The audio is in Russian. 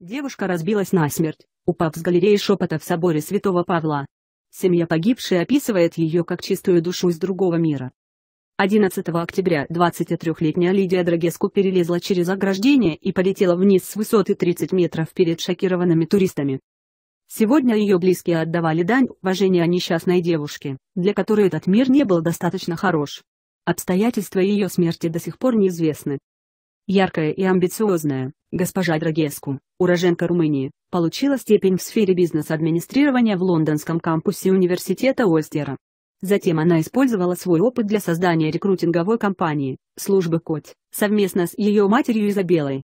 Девушка разбилась насмерть, упав с галереи шепота в соборе Святого Павла. Семья погибшей описывает ее как чистую душу из другого мира. 11 октября 23-летняя Лидия Драгеску перелезла через ограждение и полетела вниз с высоты 30 метров перед шокированными туристами. Сегодня ее близкие отдавали дань уважения несчастной девушке, для которой этот мир не был достаточно хорош. Обстоятельства ее смерти до сих пор неизвестны. Яркая и амбициозная, госпожа Драгеску, уроженка Румынии, получила степень в сфере бизнес-администрирования в лондонском кампусе университета Ольстера. Затем она использовала свой опыт для создания рекрутинговой компании, службы КОТ, совместно с ее матерью Изабеллой,